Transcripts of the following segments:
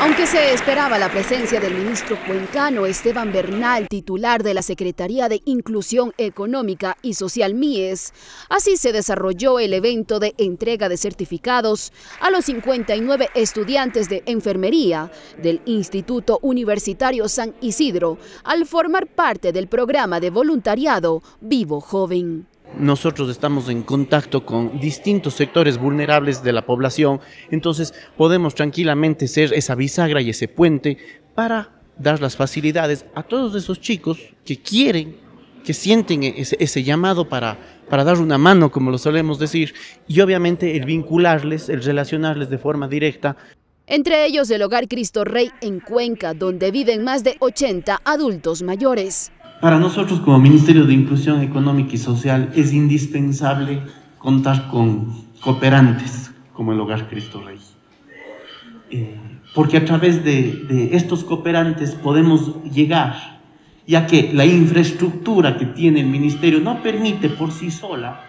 Aunque se esperaba la presencia del ministro cuencano Esteban Bernal, titular de la Secretaría de Inclusión Económica y Social MIES, así se desarrolló el evento de entrega de certificados a los 59 estudiantes de enfermería del Instituto Universitario San Isidro al formar parte del programa de voluntariado Vivo Joven nosotros estamos en contacto con distintos sectores vulnerables de la población, entonces podemos tranquilamente ser esa bisagra y ese puente para dar las facilidades a todos esos chicos que quieren, que sienten ese, llamado para, para dar una mano, como lo solemos decir, y obviamente el vincularles, el relacionarles de forma directa entre ellos el Hogar Cristo Rey en Cuenca, donde viven más de 80 adultos mayores. Para nosotros como Ministerio de Inclusión Económica y Social es indispensable contar con cooperantes como el Hogar Cristo Rey. Eh, porque a través de estos cooperantes podemos llegar, ya que la infraestructura que tiene el Ministerio no permite por sí sola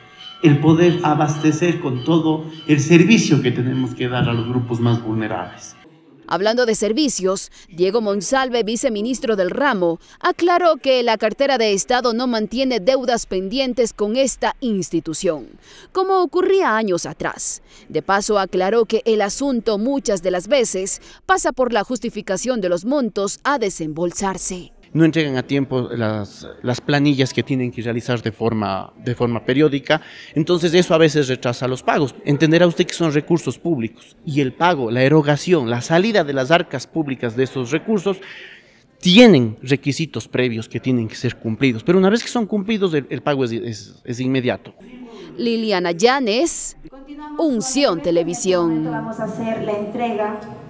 el poder abastecer con todo el servicio que tenemos que dar a los grupos más vulnerables. Hablando de servicios, Diego Monsalve, viceministro del ramo, aclaró que la cartera de Estado no mantiene deudas pendientes con esta institución, como ocurría años atrás. De paso, aclaró que el asunto muchas de las veces pasa por la justificación de los montos a desembolsarse no entregan a tiempo las, las, planillas que tienen que realizar de forma, de forma periódica. Entonces eso a veces retrasa los pagos. Entenderá usted que son recursos públicos y el pago, la erogación, la salida de las arcas públicas de esos recursos tienen requisitos previos que tienen que ser cumplidos, pero una vez que son cumplidos el, pago es, inmediato. Liliana Llanes, Unción Televisión. Vamos a hacer la entrega